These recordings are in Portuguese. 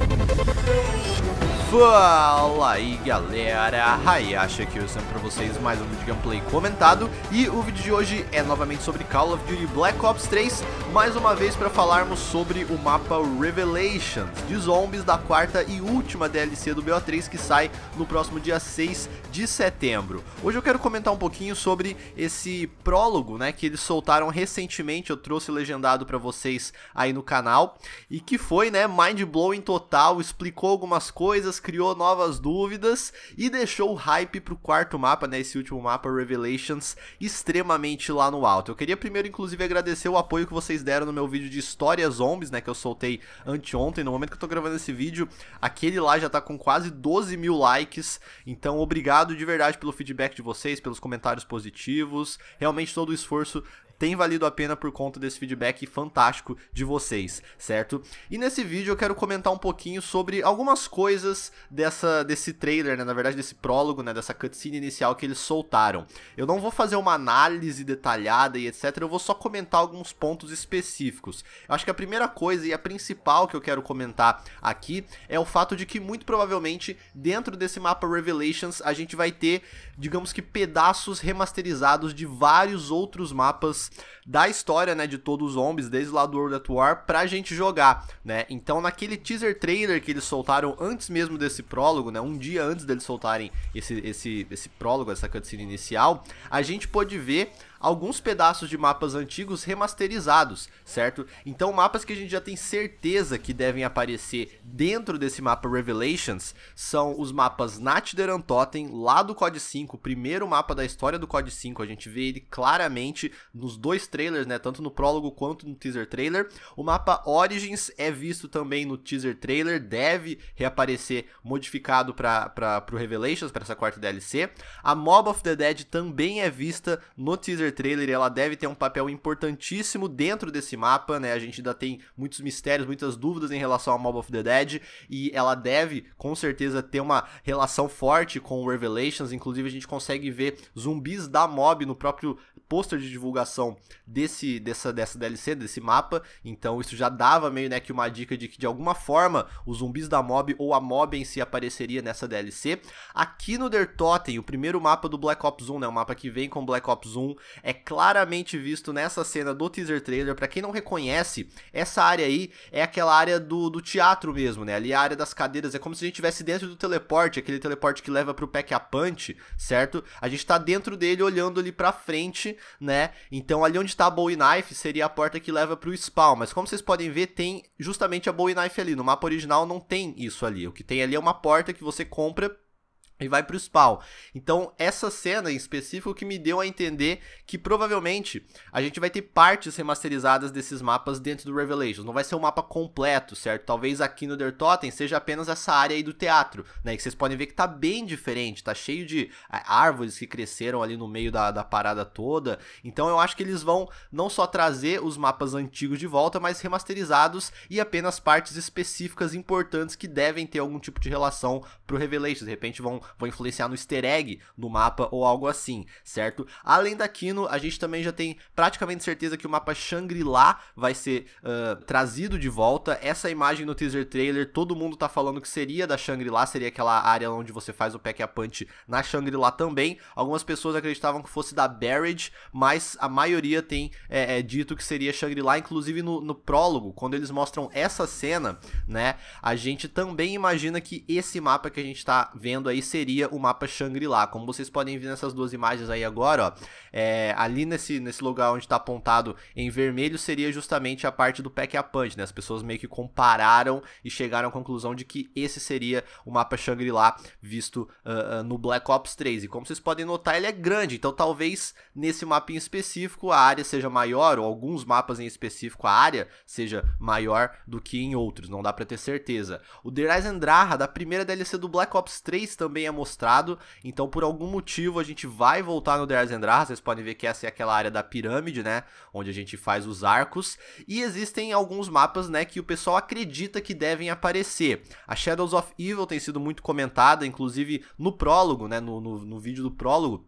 Thank you. Fala aí galera, Hayashi aqui, eu sempre pra vocês mais um vídeo de gameplay comentado E o vídeo de hoje é novamente sobre Call of Duty Black Ops 3 Mais uma vez para falarmos sobre o mapa Revelations De zombies da quarta e última DLC do BO3 que sai no próximo dia 6 de setembro Hoje eu quero comentar um pouquinho sobre esse prólogo né, que eles soltaram recentemente Eu trouxe legendado para vocês aí no canal E que foi né, mind blowing total, explicou algumas coisas criou novas dúvidas e deixou o hype pro quarto mapa, né? Esse último mapa, Revelations, extremamente lá no alto. Eu queria primeiro, inclusive, agradecer o apoio que vocês deram no meu vídeo de história zombies, né? Que eu soltei anteontem. No momento que eu tô gravando esse vídeo, aquele lá já tá com quase 12 mil likes. Então, obrigado de verdade pelo feedback de vocês, pelos comentários positivos. Realmente todo o esforço tem valido a pena por conta desse feedback fantástico de vocês, certo? E nesse vídeo eu quero comentar um pouquinho sobre algumas coisas dessa, desse trailer, né? Na verdade, desse prólogo, né? Dessa cutscene inicial que eles soltaram. Eu não vou fazer uma análise detalhada e etc. Eu vou só comentar alguns pontos específicos. Eu acho que a primeira coisa e a principal que eu quero comentar aqui é o fato de que muito provavelmente dentro desse mapa Revelations a gente vai ter, digamos que pedaços remasterizados de vários outros mapas da história, né, de todos os zombies, desde lá do World at War, pra gente jogar, né? Então, naquele teaser trailer que eles soltaram antes mesmo desse prólogo, né, um dia antes deles soltarem esse, esse, esse prólogo, essa cutscene inicial, a gente pôde ver alguns pedaços de mapas antigos remasterizados, certo? Então mapas que a gente já tem certeza que devem aparecer dentro desse mapa Revelations são os mapas Natderan Totem, lá do COD 5, o primeiro mapa da história do COD 5, a gente vê ele claramente nos dois trailers, né, tanto no prólogo quanto no teaser trailer. O mapa Origins é visto também no teaser trailer, deve reaparecer modificado para o Revelations, para essa quarta DLC. A Mob of the Dead também é vista no teaser trailer, ela deve ter um papel importantíssimo dentro desse mapa, né? A gente ainda tem muitos mistérios, muitas dúvidas em relação a Mob of the Dead, e ela deve, com certeza, ter uma relação forte com o Revelations. Inclusive, a gente consegue ver zumbis da Mob no próprio pôster de divulgação desse dessa dessa DLC, desse mapa. Então isso já dava meio né que uma dica de que de alguma forma os zumbis da mob ou a mob em si apareceria nessa DLC. Aqui no Der Totem, o primeiro mapa do Black Ops 1, né, o mapa que vem com Black Ops 1, é claramente visto nessa cena do teaser trailer. Para quem não reconhece, essa área aí é aquela área do, do teatro mesmo, né? Ali é a área das cadeiras é como se a gente estivesse dentro do teleporte, aquele teleporte que leva pro Pack a Punch, certo? A gente tá dentro dele olhando ali pra frente né? Então ali onde tá a Bowie Knife seria a porta que leva pro spawn, mas como vocês podem ver, tem justamente a Bowie Knife ali. No mapa original não tem isso ali. O que tem ali é uma porta que você compra e vai para o pau. Então, essa cena em específico que me deu a entender que provavelmente a gente vai ter partes remasterizadas desses mapas dentro do Revelations. Não vai ser um mapa completo, certo? Talvez aqui no Der Totem seja apenas essa área aí do teatro, né? Que vocês podem ver que tá bem diferente, tá cheio de árvores que cresceram ali no meio da, da parada toda. Então, eu acho que eles vão não só trazer os mapas antigos de volta, mas remasterizados e apenas partes específicas importantes que devem ter algum tipo de relação pro Revelations. De repente vão vão influenciar no easter egg no mapa ou algo assim, certo? Além da Kino, a gente também já tem praticamente certeza que o mapa Shangri-La vai ser uh, trazido de volta. Essa imagem no teaser trailer, todo mundo tá falando que seria da Shangri-La, seria aquela área onde você faz o pack a punch na Shangri-La também. Algumas pessoas acreditavam que fosse da Barrage, mas a maioria tem é, é, dito que seria Shangri-La, inclusive no, no prólogo, quando eles mostram essa cena, né? A gente também imagina que esse mapa que a gente tá vendo aí seria seria o mapa Shangri-La. Como vocês podem ver nessas duas imagens aí agora, ó, é, ali nesse, nesse lugar onde está apontado em vermelho seria justamente a parte do pack a punch, né? As pessoas meio que compararam e chegaram à conclusão de que esse seria o mapa Shangri-La visto uh, uh, no Black Ops 3. E como vocês podem notar, ele é grande, então talvez nesse mapinha específico a área seja maior, ou alguns mapas em específico a área seja maior do que em outros, não dá para ter certeza. O The Rise and Draha, da primeira DLC do Black Ops 3 também tenha mostrado. Então, por algum motivo, a gente vai voltar no Derzendrar. Vocês podem ver que essa é aquela área da pirâmide, né? Onde a gente faz os arcos. E existem alguns mapas, né? Que o pessoal acredita que devem aparecer. A Shadows of Evil tem sido muito comentada, inclusive no prólogo, né? no, no, no vídeo do prólogo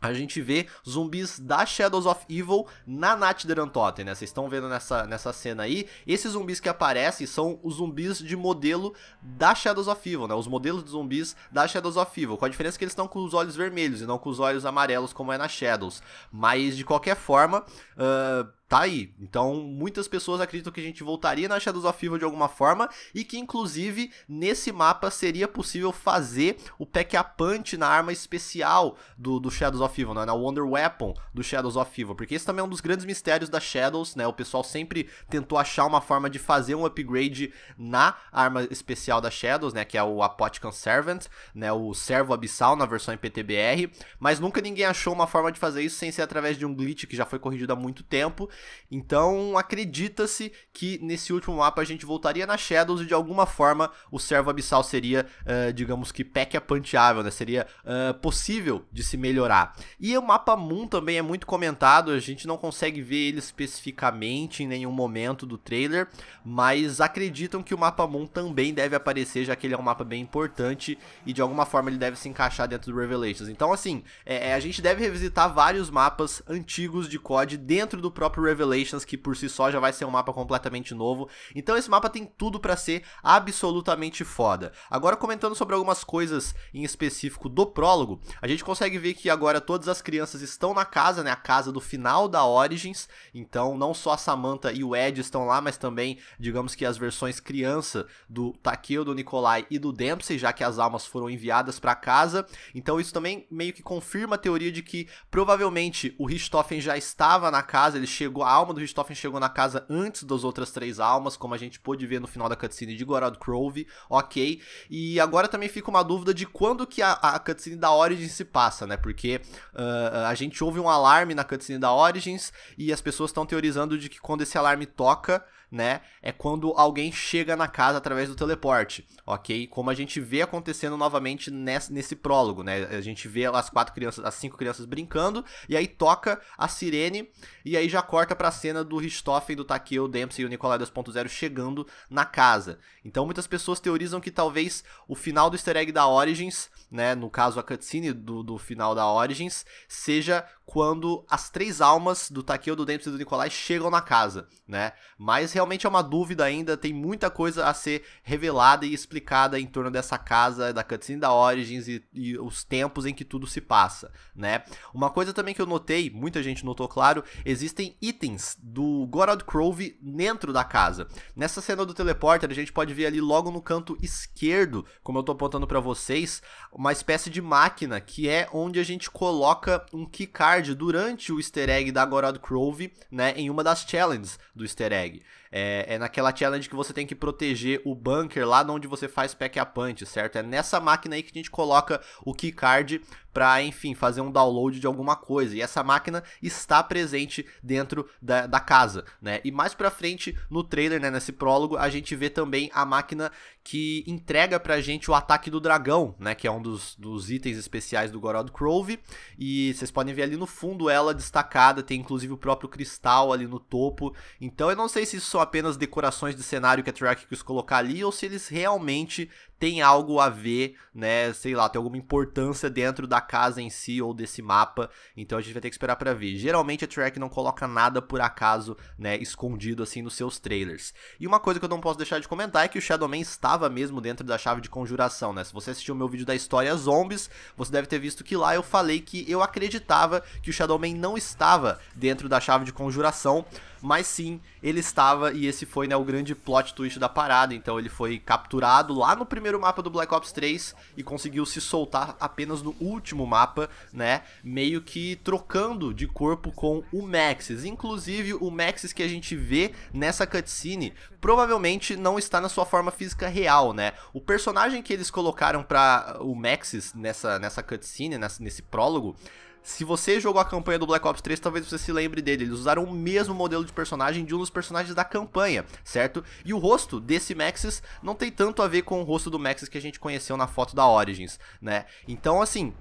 a gente vê zumbis da Shadows of Evil na Nath Derantotten, né? Vocês estão vendo nessa, nessa cena aí. Esses zumbis que aparecem são os zumbis de modelo da Shadows of Evil, né? Os modelos de zumbis da Shadows of Evil. Com a diferença que eles estão com os olhos vermelhos e não com os olhos amarelos, como é na Shadows. Mas, de qualquer forma, uh, tá aí. Então, muitas pessoas acreditam que a gente voltaria na Shadows of Evil de alguma forma e que, inclusive, nesse mapa seria possível fazer o pack a punch na arma especial do, do Shadows of Evil, né? na Wonder Weapon do Shadows of Evil, porque esse também é um dos grandes mistérios da Shadows, né? O pessoal sempre tentou achar uma forma de fazer um upgrade na arma especial da Shadows, né? Que é o Apothican Servant, né? O Servo Abissal na versão em PTBR, mas nunca ninguém achou uma forma de fazer isso sem ser através de um glitch que já foi corrigido há muito tempo então acredita-se que nesse último mapa a gente voltaria na Shadows e de alguma forma o Servo Abissal seria, uh, digamos que, pack apanteável, né? Seria uh, possível de se melhorar. E o mapa Moon também é muito comentado, a gente não consegue ver ele especificamente em nenhum momento do trailer, mas acreditam que o mapa Moon também deve aparecer, já que ele é um mapa bem importante e de alguma forma ele deve se encaixar dentro do Revelations. Então assim, é, é a gente deve revisitar vários mapas antigos de COD dentro do próprio Revelations, que por si só já vai ser um mapa completamente novo. Então esse mapa tem tudo para ser absolutamente foda. Agora comentando sobre algumas coisas em específico do prólogo, a gente consegue ver que agora todas as crianças estão na casa, né, a casa do final da Origins. Então não só a Samantha e o Ed estão lá, mas também, digamos que as versões criança do Takeo, do Nikolai e do Dempsey, já que as almas foram enviadas para casa. Então isso também meio que confirma a teoria de que provavelmente o Richthofen já estava na casa, ele chegou chegou, a alma do Richthofen chegou na casa antes das outras três almas, como a gente pôde ver no final da cutscene de Gorod Grove, ok. E agora também fica uma dúvida de quando que a, a cutscene da Origins se passa, né? Porque uh, a gente ouve um alarme na cutscene da Origins e as pessoas estão teorizando de que quando esse alarme toca, né? É quando alguém chega na casa através do teleporte, ok? Como a gente vê acontecendo novamente nesse, nesse prólogo, né? A gente vê as quatro crianças, as cinco crianças brincando, e aí toca a sirene, e aí já corta pra cena do Richthofen, do Takeo, o Dempsey e o Nicolai 2.0 chegando na casa. Então muitas pessoas teorizam que talvez o final do easter egg da Origins, né? No caso a cutscene do, do final da Origins, seja quando as três almas do Takeo, do Dempsey e do Nicolai chegam na casa, né? Mas realmente é uma dúvida ainda, tem muita coisa a ser revelada e explicada em torno dessa casa, da cutscene da Origins e, e os tempos em que tudo se passa, né? Uma coisa também que eu notei, muita gente notou, claro, existem itens do Gorod Crowe dentro da casa. Nessa cena do teleporter, a gente pode ver ali logo no canto esquerdo, como eu tô apontando para vocês, uma espécie de máquina que é onde a gente coloca um keycard durante o easter egg da Gorod Crowe né, em uma das challenges do easter egg. É, é, naquela challenge que você tem que proteger o bunker lá onde você faz pack a punch, certo? É nessa máquina aí que a gente coloca o keycard para, enfim, fazer um download de alguma coisa. E essa máquina está presente dentro da, da casa, né? E mais para frente no trailer, né, nesse prólogo, a gente vê também a máquina que entrega pra gente o ataque do dragão, né, que é um dos, dos itens especiais do Gorod Grove. E vocês podem ver ali no fundo ela destacada, tem inclusive o próprio cristal ali no topo. Então eu não sei se isso são apenas decorações de cenário que a Treyarch quis colocar ali ou se eles realmente tem algo a ver, né? Sei lá, tem alguma importância dentro da casa em si ou desse mapa. Então a gente vai ter que esperar para ver. Geralmente a Track não coloca nada por acaso, né? Escondido assim nos seus trailers. E uma coisa que eu não posso deixar de comentar é que o Shadowman estava mesmo dentro da chave de conjuração, né? Se você assistiu o meu vídeo da história Zombies, você deve ter visto que lá eu falei que eu acreditava que o Shadowman não estava dentro da chave de conjuração mas sim, ele estava, e esse foi né, o grande plot twist da parada. Então ele foi capturado lá no primeiro mapa do Black Ops 3 e conseguiu se soltar apenas no último mapa, né? Meio que trocando de corpo com o Maxis. Inclusive, o Maxis que a gente vê nessa cutscene provavelmente não está na sua forma física real, né? O personagem que eles colocaram para o Maxis nessa, nessa cutscene, nessa, nesse prólogo, se você jogou a campanha do Black Ops 3, talvez você se lembre dele. Eles usaram o mesmo modelo de personagem de um dos personagens da campanha, certo? E o rosto desse Maxis não tem tanto a ver com o rosto do Maxis que a gente conheceu na foto da Origins, né? Então, assim,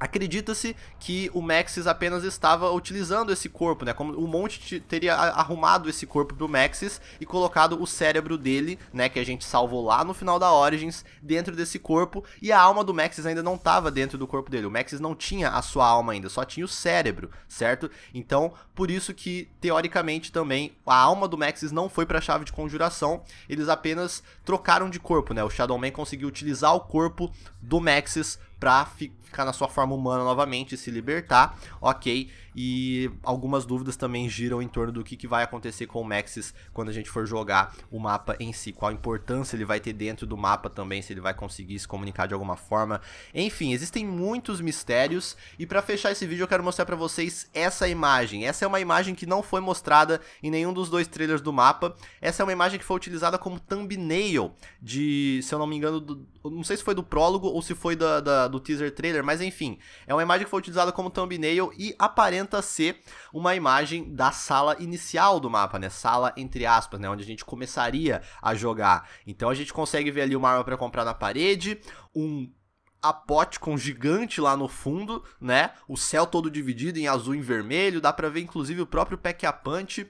Acredita-se que o Maxis apenas estava utilizando esse corpo, né? Como o Monte teria arrumado esse corpo pro Maxis e colocado o cérebro dele, né, que a gente salvou lá no final da Origins, dentro desse corpo, e a alma do Maxis ainda não estava dentro do corpo dele. O Maxis não tinha a sua alma ainda, só tinha o cérebro, certo? Então, por isso que teoricamente também a alma do Maxis não foi para a chave de conjuração, eles apenas trocaram de corpo, né? O Shadowman conseguiu utilizar o corpo do Maxis para ficar na sua forma humana novamente, se libertar, ok. E algumas dúvidas também giram em torno do que, que vai acontecer com o Maxis quando a gente for jogar o mapa em si, qual a importância ele vai ter dentro do mapa também, se ele vai conseguir se comunicar de alguma forma. Enfim, existem muitos mistérios e para fechar esse vídeo eu quero mostrar para vocês essa imagem. Essa é uma imagem que não foi mostrada em nenhum dos dois trailers do mapa. Essa é uma imagem que foi utilizada como thumbnail de, se eu não me engano, do, não sei se foi do prólogo ou se foi da, da, do teaser trailer, trailer, mas enfim, é uma imagem que foi utilizada como thumbnail e aparenta ser uma imagem da sala inicial do mapa, né? Sala entre aspas, né? Onde a gente começaria a jogar. Então a gente consegue ver ali uma arma para comprar na parede, um Apóticon gigante lá no fundo, né? O céu todo dividido em azul e vermelho, dá para ver inclusive o próprio Pack-a-Punch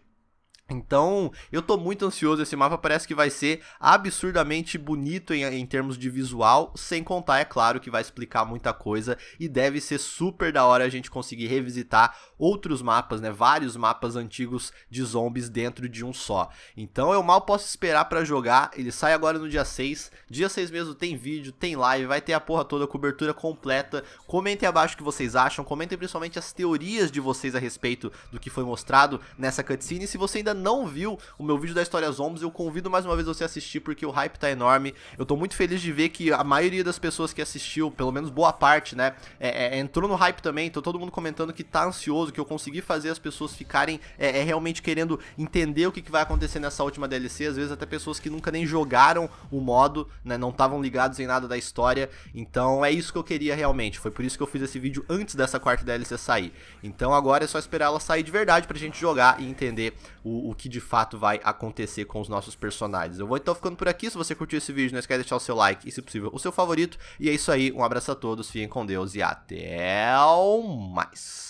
então, eu tô muito ansioso. Esse mapa parece que vai ser absurdamente bonito em, em, termos de visual. Sem contar, é claro, que vai explicar muita coisa. E deve ser super da hora a gente conseguir revisitar outros mapas, né? Vários mapas antigos de zombies dentro de um só. Então, eu mal posso esperar para jogar. Ele sai agora no dia 6. Dia 6 mesmo tem vídeo, tem live, vai ter a porra toda, a cobertura completa. Comentem abaixo o que vocês acham. Comentem principalmente as teorias de vocês a respeito do que foi mostrado nessa cutscene. E se você ainda não viu o meu vídeo da história Zombies, eu convido mais uma vez você a assistir, porque o hype tá enorme. Eu tô muito feliz de ver que a maioria das pessoas que assistiu, pelo menos boa parte, né, é, é, entrou no hype também. Tô então, todo mundo comentando que tá ansioso, que eu consegui fazer as pessoas ficarem é, é realmente querendo entender o que, que vai acontecer nessa última DLC. Às vezes até pessoas que nunca nem jogaram o modo, né, não estavam ligados em nada da história. Então é isso que eu queria realmente. Foi por isso que eu fiz esse vídeo antes dessa quarta DLC sair. Então agora é só esperar ela sair de verdade pra gente jogar e entender o, o que de fato vai acontecer com os nossos personagens. Eu vou então ficando por aqui. Se você curtiu esse vídeo, não esquece de deixar o seu like e, se possível, o seu favorito. E é isso aí. Um abraço a todos, fiquem com Deus e até mais.